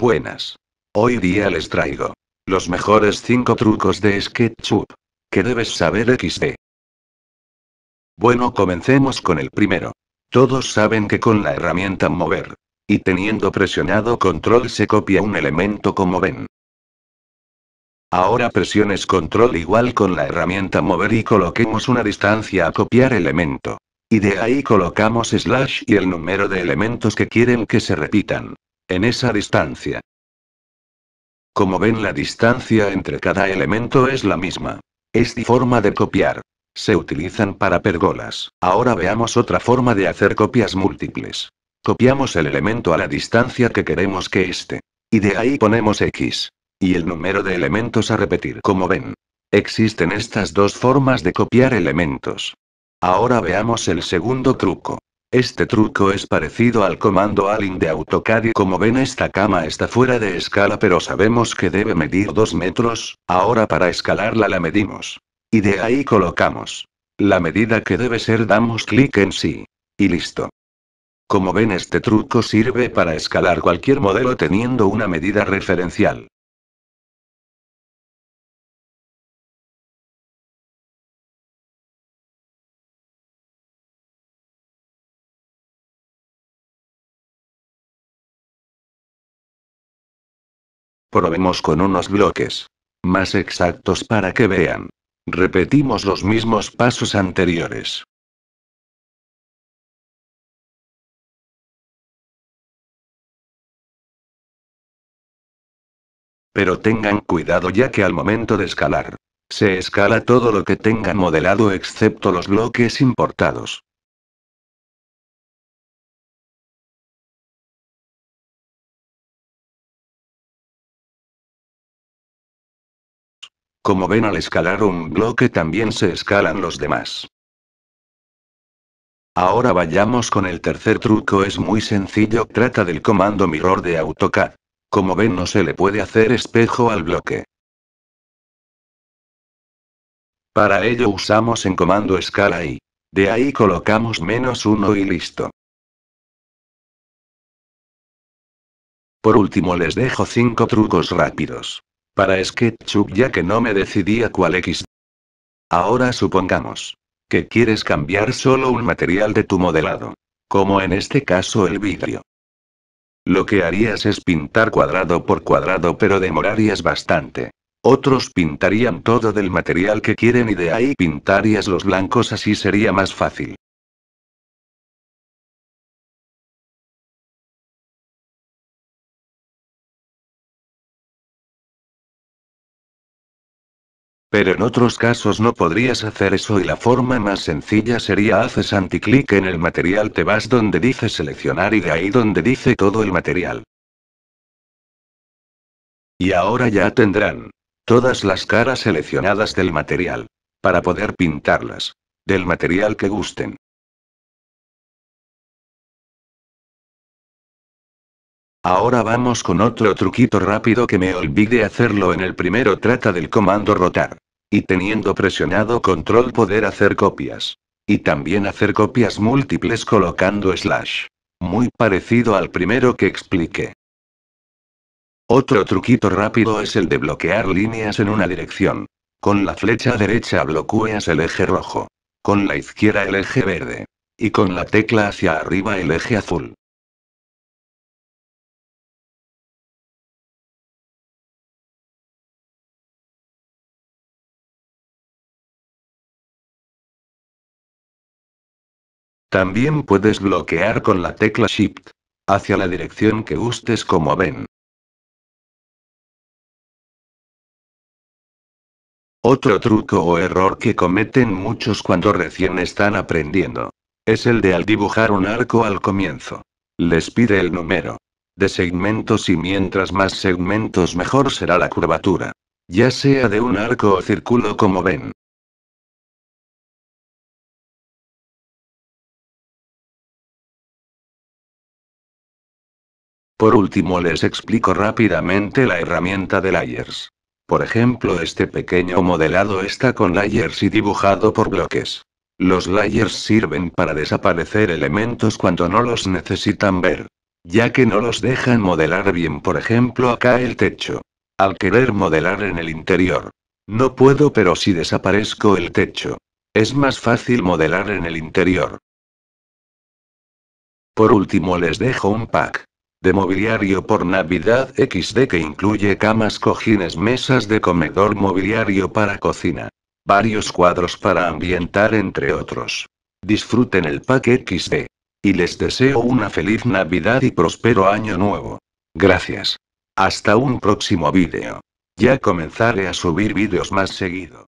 Buenas. Hoy día les traigo los mejores 5 trucos de SketchUp que debes saber XD. Bueno, comencemos con el primero. Todos saben que con la herramienta mover y teniendo presionado control se copia un elemento como ven. Ahora presiones control igual con la herramienta mover y coloquemos una distancia a copiar elemento. Y de ahí colocamos slash y el número de elementos que quieren que se repitan en esa distancia. Como ven, la distancia entre cada elemento es la misma. Es la forma de copiar. Se utilizan para pergolas. Ahora veamos otra forma de hacer copias múltiples. Copiamos el elemento a la distancia que queremos que esté. Y de ahí ponemos X. Y el número de elementos a repetir. Como ven, existen estas dos formas de copiar elementos. Ahora veamos el segundo truco. Este truco es parecido al comando Alin de AutoCAD y como ven esta cama está fuera de escala pero sabemos que debe medir 2 metros, ahora para escalarla la medimos. Y de ahí colocamos. La medida que debe ser damos clic en sí. Y listo. Como ven este truco sirve para escalar cualquier modelo teniendo una medida referencial. Probemos con unos bloques. Más exactos para que vean. Repetimos los mismos pasos anteriores. Pero tengan cuidado ya que al momento de escalar, se escala todo lo que tengan modelado excepto los bloques importados. Como ven al escalar un bloque también se escalan los demás. Ahora vayamos con el tercer truco, es muy sencillo, trata del comando mirror de AutoCAD. Como ven no se le puede hacer espejo al bloque. Para ello usamos en comando escala y. De ahí colocamos menos uno y listo. Por último les dejo cinco trucos rápidos para SketchUp ya que no me decidía cuál X. Ahora supongamos que quieres cambiar solo un material de tu modelado, como en este caso el vidrio. Lo que harías es pintar cuadrado por cuadrado pero demorarías bastante. Otros pintarían todo del material que quieren y de ahí pintarías los blancos así sería más fácil. Pero en otros casos no podrías hacer eso y la forma más sencilla sería haces anticlic en el material te vas donde dice seleccionar y de ahí donde dice todo el material. Y ahora ya tendrán todas las caras seleccionadas del material. Para poder pintarlas. Del material que gusten. Ahora vamos con otro truquito rápido que me olvide hacerlo en el primero trata del comando rotar. Y teniendo presionado control poder hacer copias. Y también hacer copias múltiples colocando slash. Muy parecido al primero que expliqué. Otro truquito rápido es el de bloquear líneas en una dirección. Con la flecha derecha bloqueas el eje rojo. Con la izquierda el eje verde. Y con la tecla hacia arriba el eje azul. También puedes bloquear con la tecla Shift. Hacia la dirección que gustes como ven. Otro truco o error que cometen muchos cuando recién están aprendiendo. Es el de al dibujar un arco al comienzo. Les pide el número de segmentos y mientras más segmentos mejor será la curvatura. Ya sea de un arco o círculo como ven. Por último les explico rápidamente la herramienta de layers. Por ejemplo este pequeño modelado está con layers y dibujado por bloques. Los layers sirven para desaparecer elementos cuando no los necesitan ver. Ya que no los dejan modelar bien por ejemplo acá el techo. Al querer modelar en el interior. No puedo pero si desaparezco el techo. Es más fácil modelar en el interior. Por último les dejo un pack de mobiliario por Navidad XD que incluye camas, cojines, mesas de comedor, mobiliario para cocina, varios cuadros para ambientar entre otros. Disfruten el pack XD. Y les deseo una feliz Navidad y próspero año nuevo. Gracias. Hasta un próximo vídeo. Ya comenzaré a subir vídeos más seguido.